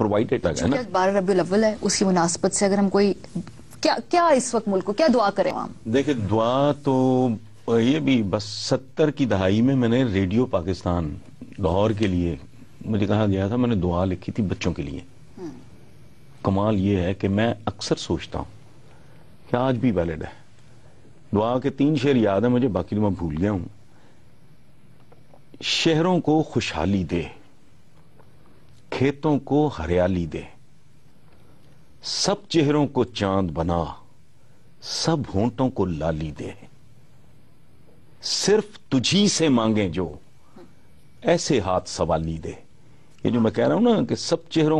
Provided अच्छा, है ना बारह रबी अव्वल है उसकी मुनासबत से अगर हम कोई क्या क्या इस वक्त मुल्क को क्या दुआ करें हम देखिए दुआ तो ये भी बस सत्तर की दहाई में मैंने रेडियो पाकिस्तान लाहौर के लिए मुझे कहा गया था मैंने दुआ लिखी थी बच्चों के लिए हम्म। कमाल ये है कि मैं अक्सर सोचता हूँ कि आज भी वैलिड है दुआ के तीन शेर याद है मुझे बाकी तो मैं भूल गया हूँ शहरों को खुशहाली दे खेतों को हरियाली दे सब चेहरों को चांद बना सब होंठों को लाली दे सिर्फ तुझी से मांगे जो ऐसे हाथ सवाली दे ये जो मैं कह रहा हूं ना कि सब चेहरों